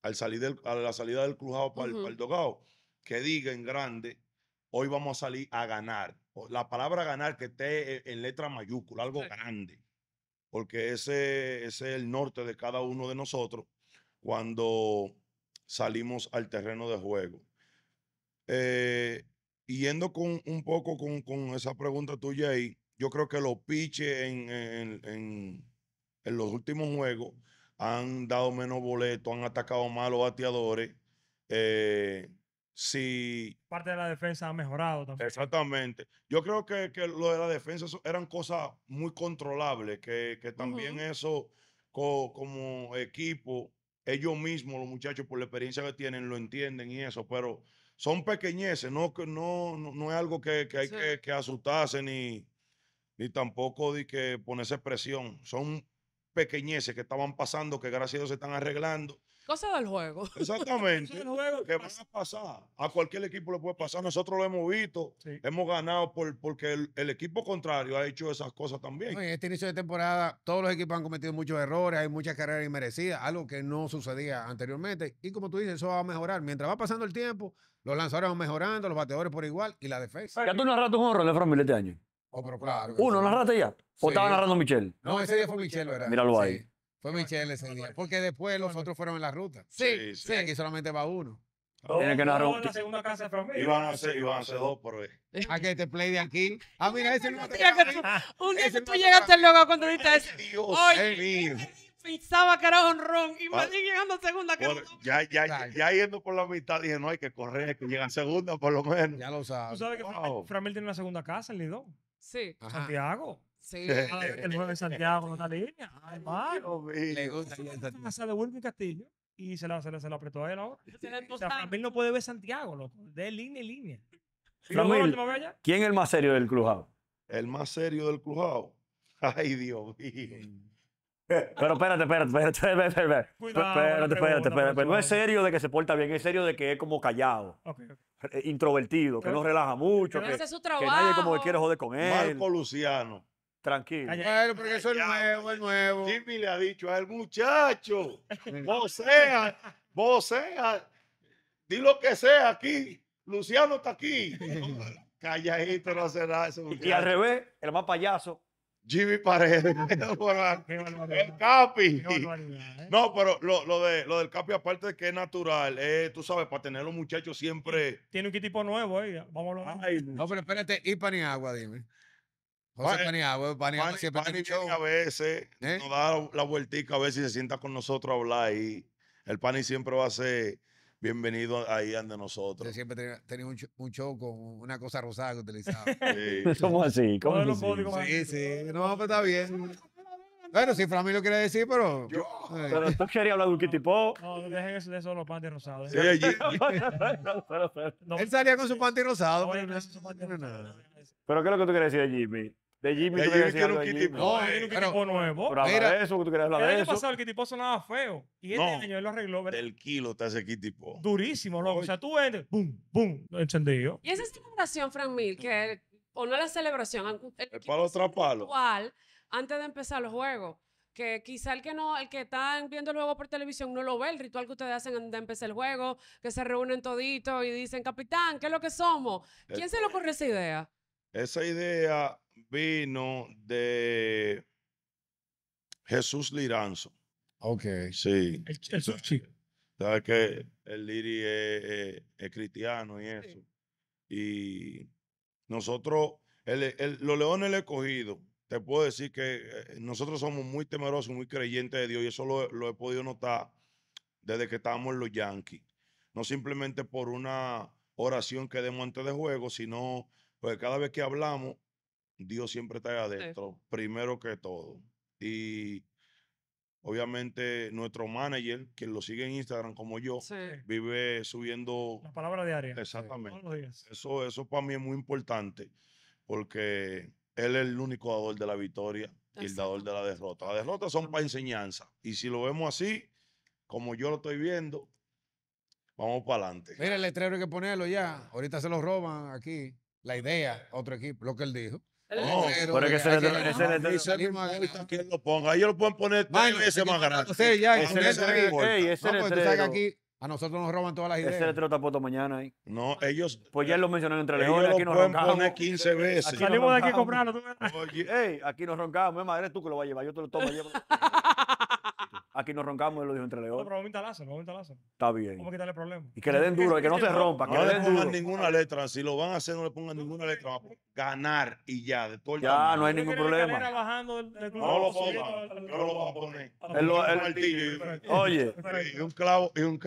al salir del, a la salida del crujado para, para el dogado que diga en grande, hoy vamos a salir a ganar. La palabra ganar que esté en letra mayúscula, algo grande, porque ese, es el norte de cada uno de nosotros cuando salimos al terreno de juego. Eh, yendo con, un poco con, esa pregunta tuya ahí, yo creo que los piches en, los últimos juegos han dado menos boletos, han atacado más los bateadores. Eh, si... Parte de la defensa ha mejorado también. Exactamente. Yo creo que, lo de la defensa eran cosas muy controlables, que, también eso como equipo, ellos mismos, los muchachos, por la experiencia que tienen, lo entienden y eso, pero son pequeñeces, no, no, no, es algo que, hay que, asustarse ni, ni tampoco de que ponerse presión. Son pequeñeces que estaban pasando, que gracias a Dios se están arreglando Cosa del juego. [laughs] Exactamente. del juego que van a pasar. A cualquier equipo le puede pasar. Nosotros lo hemos visto. Hemos ganado por, porque el, equipo contrario ha hecho esas cosas también. En este inicio de temporada, todos los equipos han cometido muchos errores. Hay muchas carreras inmerecidas, algo que no sucedía anteriormente. Y como tú dices, eso va a mejorar. Mientras va pasando el tiempo, los lanzadores van mejorando, los bateadores por igual y la defensa. ¿Ya tú narraste un horror de Framil este año? Oh, pero claro. ¿Uno narraste ya? ¿O estaba narrando Michelle? No, ese día fue Michelle, ¿verdad? Míralo ahí. Fue Michelle ese día. Porque después los otros fueron en la ruta. Sí, sí. sí. Aquí solamente va uno. Oh, tiene que no, Iban a ser, iban a hacer dos por hoy. [laughs] ¿A ah, que te este play de aquí? Ah, mira, ese no te Un día que tú llegaste loco cuando viste ese. Dios mío. Pensaba que era un ron y me llegando a segunda casa. ya, ya, ya, yendo por la mitad dije, no hay que correr, que llegan segunda por lo menos. Ya lo sabes. Tú sabes que Framil tiene una segunda casa, el Lidón. Sí. Santiago. Sí. [laughs] Ah, el nuevo de Santiago no está línea. Además, le gusta. Se devuelve Castillo y se la, se la, apretó a él ahora. O no puede ver Santiago, De línea y línea. ¿quién es el más serio del crujado? El más serio del crujado. [laughs] Ay, Dios mío. Pero espérate, espérate, espérate, espérate, espérate, Pero [laughs] No es serio de que se porta bien, es serio de que es como callado, eh, introvertido, que no relaja mucho, que, nadie como que quiere joder con él. Marco Luciano Tranquilo. porque eso es nuevo, es nuevo. Jimmy le ha dicho al muchacho, [laughs] vos sea, di lo que sea aquí. Luciano está aquí. [laughs] Calladito no hace nada Y al revés, el más payaso. Jimmy Paredes. [laughs] el Capi. ¿eh? No, pero lo, lo, de, lo del Capi, aparte de que es natural, tú sabes, para tener los muchachos siempre. Tiene un tipo nuevo, eh. a Ay, no, pero espérate, y para ni agua, dime. Pani a veces ¿Eh? nos da la, vueltica, a si se sienta con nosotros a hablar y el Pani siempre va a ser bienvenido ahí ante nosotros. siempre tenía, un, show con una cosa rosada que utilizaba. Somos [laughs] ¿Cómo así? ¿Cómo así? Sí, sí. No, pero pues, está bien. Bueno, si Framil lo quiere decir, pero. Eh. Pero tú querías hablar de un kitipo. No, dejen de eso los panties rosados. [laughs] Él salía con su panty rosado. No, pero, no, pero, ¿qué es lo que tú quieres decir de Jimmy? De Jimmy, de Jimmy que era un kitipo. No, era un kitipo nuevo. Pero mira, eso, que tú querías hablar de eso. El año pasado el kitipo sonaba feo. Y este año él lo arregló. ¿verdad? Del kilo está ese kitipo. Durísimo, loco. O sea, tú entras, ¡pum! ¡pum! Encendido. Y esa celebración, Frank Mil, que o no la celebración, el, el palo tras palo. ritual antes de empezar los juegos que quizá el que no, el que están viendo el juego por televisión no lo ve, el ritual que ustedes hacen antes de empezar el juego, que se reúnen toditos y dicen, capitán, ¿qué es lo que somos? Eh, ¿Quién se le ocurre esa idea? Esa idea vino de Jesús Liranzo. Ok. Sí. El, el Sabes que el Liri es, cristiano y eso. Y nosotros, los leones le he cogido. Te puedo decir que eh, nosotros somos muy temerosos, muy creyentes de Dios y eso lo, he podido notar desde que estábamos en los Yankees. No simplemente por una oración que demos antes de juego, sino porque cada vez que hablamos, Dios siempre está adentro, primero que todo. Y obviamente nuestro manager, quien lo sigue en Instagram como yo, vive subiendo... La palabra diaria. Exactamente. Eso, eso para mí es muy importante, porque él es el único dador de la victoria y el dador de la derrota. Las derrotas son para enseñanza. Y si lo vemos así, como yo lo estoy viendo, vamos para adelante. Mira, el letrero hay que ponerlo ya. Ahorita se lo roban aquí. La idea, otro equipo, lo que él dijo. No, oh, pero que se le lo ponga. Ellos lo pueden poner tres veces más Sí, ya. aquí a nosotros nos roban todas las ideas. Ese mañana ahí. No, ellos. Pues ya eh, lo mencionaron entre leones. aquí nos 15 veces. Salimos de aquí comprando, Ey, aquí nos roncamos. Mi madre, tú que lo vas a llevar. Yo te lo tomo. Aquí nos roncamos y lo dijo entre leones. No, pero vamos a instalarse, vamos Está bien. Vamos a quitarle problemas. Y que le den duro, y que no se rompa. No, le, pongan ninguna letra. Si lo van a hacer, no le pongan ninguna letra. Ganar y ya, Ya, no hay ningún problema. no lo pongan. No lo van a poner. El, oye. Y un clavo, y un,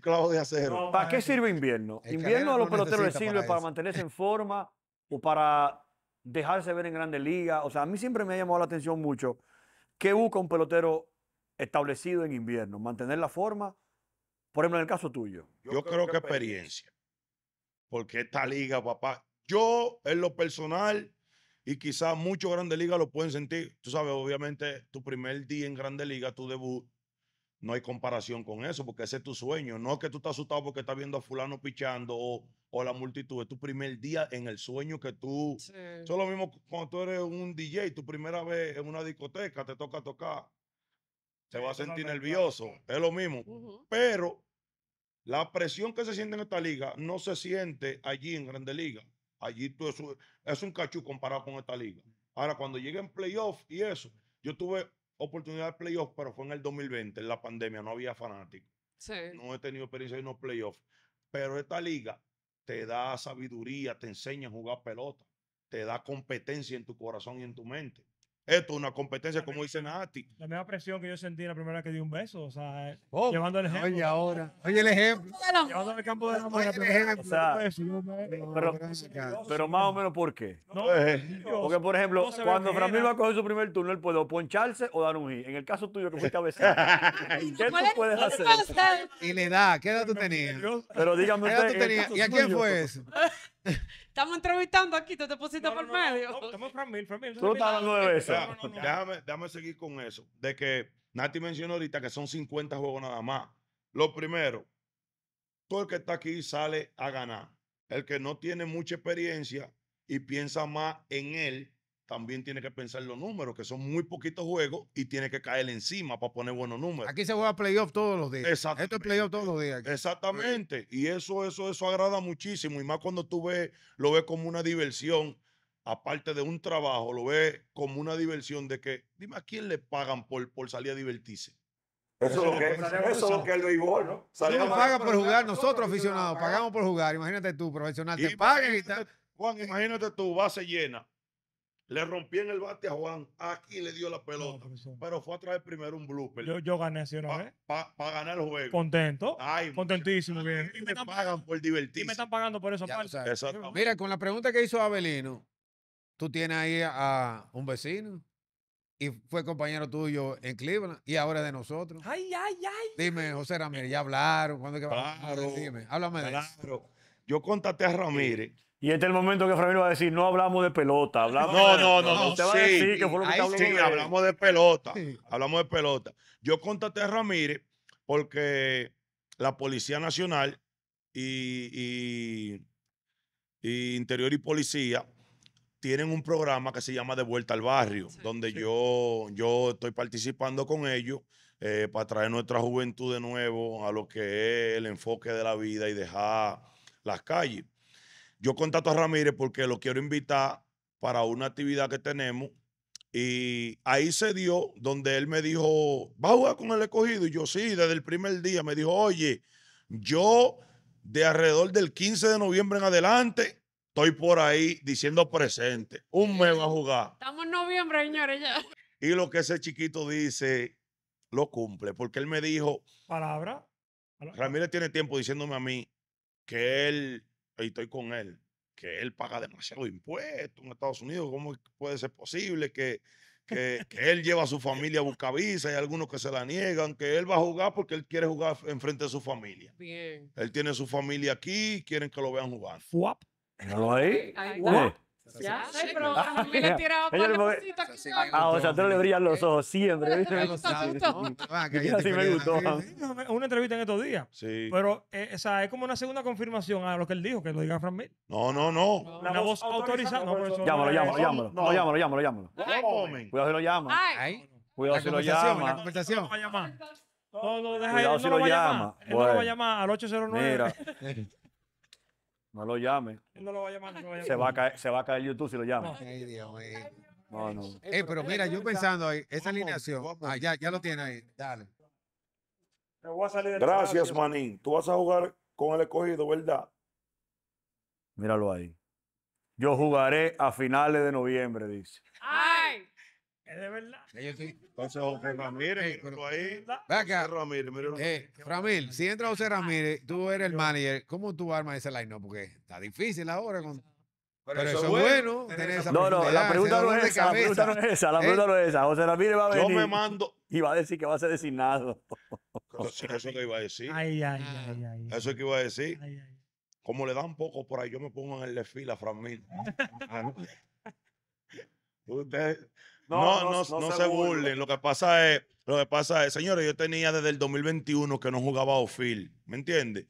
clavo de acero. ¿Para qué sirve invierno? Invierno a los peloteros les sirve para, mantenerse en forma o para dejarse ver en grandes ligas. O sea, a mí siempre me ha llamado la atención mucho qué busca un pelotero establecido en invierno? Mantener la forma, por ejemplo, en el caso tuyo. Yo, creo, que experiencia. Porque esta liga, papá, yo en lo personal y quizás muchos grandes ligas lo pueden sentir. Tú sabes, obviamente, tu primer día en grandes ligas, tu debut, no hay comparación con eso, porque ese es tu sueño. No es que tú estás asustado porque estás viendo a fulano pichando o, la multitud. Es tu primer día en el sueño que tú... Sí. Eso es lo mismo cuando tú eres un DJ, tu primera vez en una discoteca, te toca tocar se va a sentir nervioso, es lo mismo. Pero la presión que se siente en esta liga no se siente allí en Grande Liga. Allí es, un cachú comparado con esta liga. Ahora, cuando lleguen en playoff y eso, yo tuve oportunidad de playoff, pero fue en el 2020, en la pandemia, no había fanáticos. No he tenido experiencia en los playoffs. Pero esta liga te da sabiduría, te enseña a jugar pelota, te da competencia en tu corazón y en tu mente. Esto es una competencia, como dice Nati. La misma presión que yo sentí la primera vez que di un beso, o sea, eh, oh, llevando el ejemplo. Oye, ahora, oye el ejemplo. Llevando el campo de la mujer. O sea, pero, pero, más o menos, ¿por qué? Eh. porque, por ejemplo, cuando Framil va a coger su primer turno, él puede poncharse o dar un hit. En el caso tuyo, que fue a besar, [laughs] ¿qué tú puedes hacer? Y le da, ¿qué edad tú tenías? Pero dígame usted. Eh, ¿Y a quién fue eso? [laughs] Estamos entrevistando aquí, tú te pusiste por medio. estamos framil, framil. Tú estás hablando de eso. Déjame, déjame seguir con eso. De que Nati mencionó ahorita que son 50 juegos nada más. Lo primero, todo el que está aquí sale a ganar. El que no tiene mucha experiencia y piensa más en él también tiene que pensar los números, que son muy poquitos juegos y tiene que caer encima para poner buenos números. Aquí se juega playoff todos los días. Exactamente. Esto es playoff todos los días. Exactamente. Y eso, eso, eso agrada muchísimo. Y más cuando tú ves, lo ves como una diversión, aparte de un trabajo, lo ves como una diversión de que, dime a quién le pagan por, por salir a divertirse. Eso, es lo que, eso es lo que es el béisbol, ¿no? por jugar, nosotros aficionados, pagamos por jugar. Imagínate tú, profesional, te y tal. Juan, imagínate tú, base llena, le rompí en el bate a Juan. Aquí le dio la pelota. pero fue a traer primero un blooper. Yo, yo gané así una eh? Para ganar el juego. Contento. contentísimo contentísimo. Ah, y me, pagan por divertirse. Y me están pagando por eso, parte. Mira, con la pregunta que hizo Abelino, tú tienes ahí a un vecino y fue compañero tuyo en Cleveland y ahora es de nosotros. Ay, ay, ay. Dime, José Ramírez, ya hablaron. ¿Cuándo es que claro, Dime, háblame de claro. eso. Yo contate a Ramírez. Y este es el momento que Framil va a decir, no hablamos de pelota, hablamos No, pelota no, no, no. Usted no, va sí, a decir que fue que hablamos sí, de... hablamos de pelota. Hablamos de pelota. Yo contate a Ramírez porque la Policía Nacional y, Interior y Policía tienen un programa que se llama De Vuelta al Barrio, donde Yo, yo estoy participando con ellos eh, para traer nuestra juventud de nuevo a lo que es el enfoque de la vida y dejar las calles. Yo contacto a Ramírez porque lo quiero invitar para una actividad que tenemos. Y ahí se dio donde él me dijo, ¿va a jugar con el escogido? Y yo sí, desde el primer día me dijo, oye, yo de alrededor del 15 de noviembre en adelante estoy por ahí diciendo presente. Un mes va a jugar. Estamos en noviembre, señores, Y lo que ese chiquito dice, lo cumple, porque él me dijo... Palabra. Ramírez tiene tiempo diciéndome a mí que él y estoy con él, que él paga demasiado impuestos en Estados Unidos, ¿cómo puede ser posible que, que, él lleva a su familia a buscar visa, hay algunos que se la niegan, que él va a jugar porque él quiere jugar en frente de su familia. Bien. Él tiene su familia aquí, quieren que lo vean jugar. Fuap. ahí? Ya, pero a mí le tiraba para ah, o sea, a le brillan los ojos siempre. ¿viste? me gustó. Una entrevista en estos días. Sí. Pero eh, o sea, es como una segunda confirmación a lo que él dijo, que lo diga Fran Mil. No, no, no. Una voz autorizada. Llámalo, llámalo, llámalo. No, llámalo, llámalo, llámalo. Cuidado si lo llama. Cuidado si lo llama. La conversación. No, no, deja Cuidado si lo llama. Él no lo va a llamar al 809. Mira. [laughs] No lo llame. no lo a llamar. Se, va a caer, se YouTube si lo llama. No, Eh, pero mira, yo pensando ahí, esa alineación. Ah, ya, lo tiene ahí. Dale. Gracias, Manín. Tú vas a jugar con el escogido, ¿verdad? Míralo ahí. Yo jugaré a finales de noviembre, dice. Ah, de verdad. Entonces, José Ramírez, pero ahí. José Ramírez, mira. Eh, Framil, si entra José Ramírez, tú eres el manager, ¿cómo tú armas ese line? porque está difícil ahora con. Pero, eso es bueno. no, no, la pregunta no, es esa, la pregunta eh, no es esa. La pregunta no es esa. José Ramírez va a venir. Yo me mando. Y [laughs] va a decir que va a ser designado. Eso, lo que iba a decir. Ay, ay, ay, ay. Eso que iba a decir. Como le dan poco por ahí, yo me pongo en el desfile a Framil. [laughs] Ah, Ustedes no, no, no, se, burlen. Lo que pasa es, lo que pasa es, señores, yo tenía desde el 2021 que no jugaba off-field, ¿me entiendes?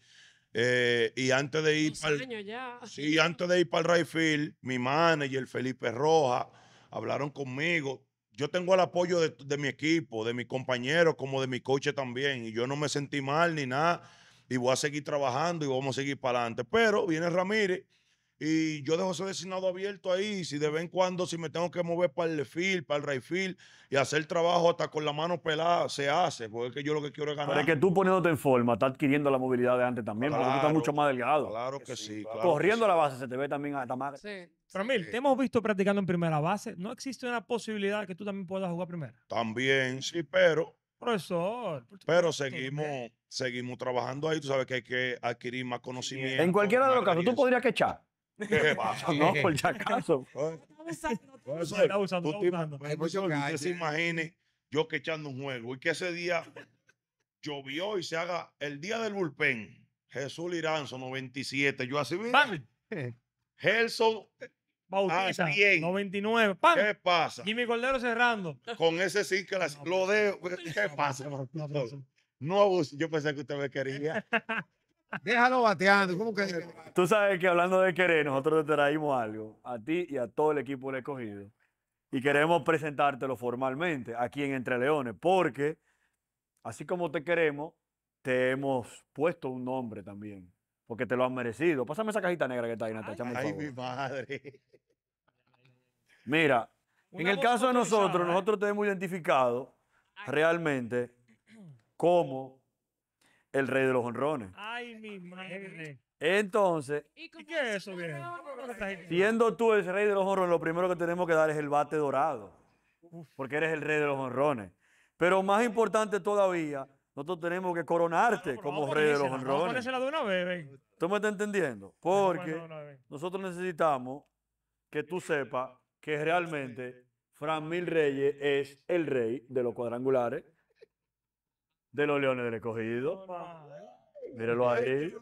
Eh, y antes de ir para el, sí, antes de ir para el Rayfield, mi manager Felipe Roja hablaron conmigo. Yo tengo el apoyo de, mi equipo, de mis compañeros, como de mi coche también. Y yo no me sentí mal ni nada. Y voy a seguir trabajando y vamos a seguir para adelante. Pero viene Ramírez y yo dejo ese designado abierto ahí. Si de vez en cuando, si me tengo que mover para el field para el field y hacer trabajo hasta con la mano pelada, se hace, porque es que yo lo que quiero es ganar. Pero que tú poniéndote en forma, estás adquiriendo la movilidad de antes también, porque tú estás mucho más delgado. Claro que, sí. Corriendo la base se te ve también hasta más. Sí. mir te hemos visto practicando en primera base. ¿No existe una posibilidad que tú también puedas jugar primero? También, sí, pero. Profesor. Pero seguimos, seguimos trabajando ahí. Tú sabes que hay que adquirir más conocimiento. En cualquiera de los casos, tú podrías que echar. ¿Qué pasa? [laughs] No, por si acaso. se imagine yo que echando un juego y que ese día llovió y se haga el día del bullpen. Jesús Liranzo, 97. Yo así mira. Gelson Bautista, 99. ¿Qué pasa? Jimmy Cordero cerrando. Con ese sí que lo pues, dejo. Pues, ¿Qué pues, pasa? No, no, yo pensé que usted me quería. [laughs] Déjalo bateando. ¿Cómo que? Tú sabes que hablando de querer, nosotros te traímos algo a ti y a todo el equipo del escogido. Y queremos presentártelo formalmente aquí en Entre Leones, porque así como te queremos, te hemos puesto un nombre también, porque te lo han merecido. Pásame esa cajita negra que está ahí, Natacha. Ay, ay mi madre. Mira, en el caso de nosotros, ¿eh? nosotros te hemos identificado realmente como el rey de los honrones. Ay, mi madre. Entonces, ¿Y qué es eso, viejo? Siendo tú el rey de los honrones, lo primero que tenemos que dar es el bate dorado. Porque eres el rey de los honrones. Pero más importante todavía, nosotros tenemos que coronarte como rey de los honrones. De ¿Tú me estás entendiendo? Porque nosotros necesitamos que tú sepas que realmente Fran Mil Reyes es el rey de los cuadrangulares de los Leones del Escogido. Míralo ahí.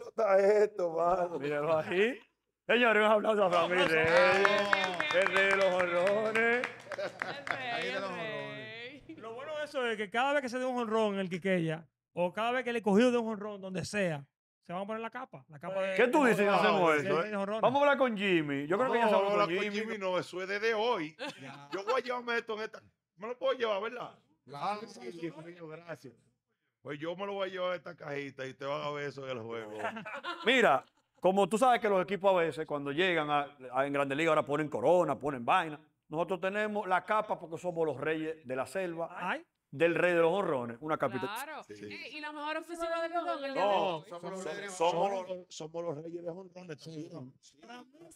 Míralo ahí. Señores, un aplauso a Fran rey. el rey de los honrones. Lo bueno de eso es que cada vez que se dé un honrón en el Quiqueya, o cada vez que el escogido dé un honrón, donde sea, se van a poner la capa. La capa de, ¿Qué tú dices que hacemos eso? Eh? Vamos a hablar con Jimmy. Yo creo que ya se con Jimmy. no, eso es desde hoy. Yo voy a llevarme esto en esta. Me lo puedo llevar, ¿verdad? gracias. Pues yo me lo voy a llevar a esta cajita y te van a ver eso del el juego. [laughs] Mira, como tú sabes que los equipos a veces cuando llegan a, en Grande Liga ahora ponen corona, ponen vaina. Nosotros tenemos la capa porque somos los reyes de la selva. del rey de los honrones, una capital. Claro. Eh, y la mejor ofensiva del mundo. El no, somos, los, reyes de los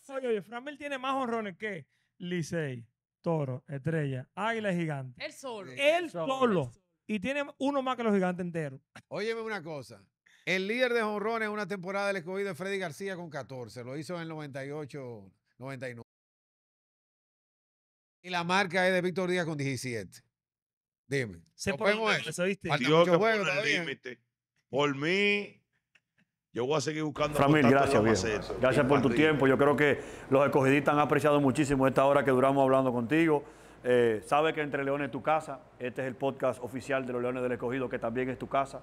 Oye, oye, Framil tiene más honrones que Licey, Toro, Estrella, Águila Gigante. El solo. El solo. solo y tiene uno más que los gigantes enteros. Óyeme una cosa. El líder de jonrones en una temporada del escogido es Freddy García con 14. Lo hizo en el 98, 99. Y la marca es de Víctor Díaz con 17. Dime. Se puede eso, que Por mí, yo voy a seguir buscando. gracias, Gracias por tu tiempo. Yo creo que los escogidistas han apreciado muchísimo esta hora que duramos hablando contigo. Eh, sabe que Entre Leones es tu casa. Este es el podcast oficial de los Leones del Escogido, que también es tu casa.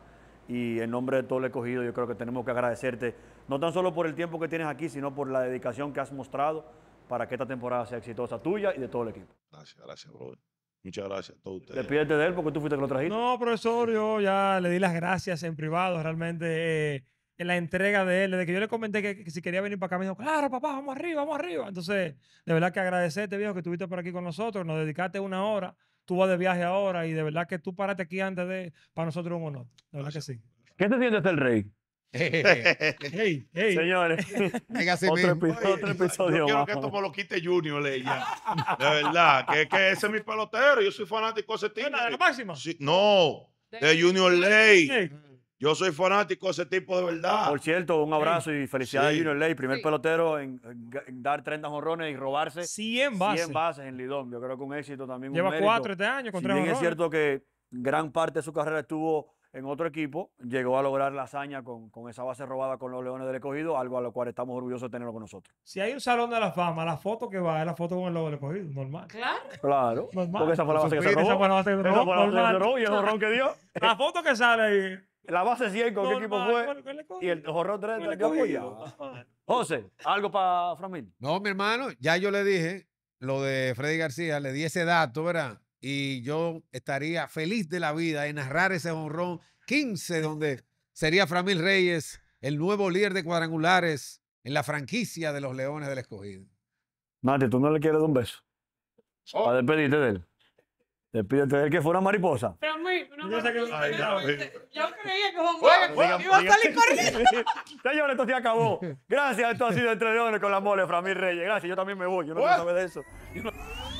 Y en nombre de todo el escogido, yo creo que tenemos que agradecerte, no tan solo por el tiempo que tienes aquí, sino por la dedicación que has mostrado para que esta temporada sea exitosa tuya y de todo el equipo. Gracias, gracias, brother. Muchas gracias a todos ustedes. Despídete de él porque tú fuiste que lo trajiste. No, profesor, yo ya le di las gracias en privado. Realmente eh, la entrega de él, de que yo le comenté que, si quería venir para acá, me dijo, claro, papá, vamos arriba, vamos arriba. Entonces, de verdad que agradecerte, viejo, que estuviste por aquí con nosotros, nos dedicaste una hora, tú vas de viaje ahora y de verdad que tú paraste aquí antes de, para nosotros es un honor, de verdad que sí. ¿Qué te sientes el rey? hey, [laughs] hey. Señores, [laughs] otro, epi otro, episodio. Yo quiero que esto me lo quite Junior, Ley. De verdad, que, ese es mi pelotero. Yo soy fanático de ese tipo. ¿De máxima? no, de Junior Ley. Yo soy fanático de ese tipo de verdad. Por cierto, un abrazo y felicidades a Junior Ley, primer pelotero en, dar 30 jorrones y robarse 100 bases. en Lidón. Yo creo que un éxito también. Lleva 4, este año con si bien es cierto que gran parte de su carrera estuvo en otro equipo, llegó a lograr la hazaña con, esa base robada con los Leones del Escogido, algo a lo cual estamos orgullosos de tenerlo con nosotros. Si hay un salón de la fama, la foto que va es la foto con el leones del Escogido, normal. Claro. Claro. Porque esa fue la base que robó. Esa fue la base que se y el que dio. La foto que sale ahí. La base 100, qué equipo fue? y el jorro 30, apoyaba. José, ¿algo para Framil? No, mi hermano, ya yo le dije lo de Freddy García, le di ese dato, ¿verdad? Y yo estaría feliz de la vida en narrar ese honrón 15, donde sería Framil Reyes el nuevo líder de cuadrangulares en la franquicia de los Leones del Escogido. Mate, ¿tú no le quieres dar un beso? A oh. Para despedirte de él. Te pido que fue una mariposa. Pero muy, una mariposa. Eh. Yo, creía que fue un iba a salir corriendo. [laughs] Señores, esto se acabó. Gracias, esto ha sido Entre Leones con la mole, Framil Reyes. Gracias, yo también me voy. Yo no quiero saber de eso.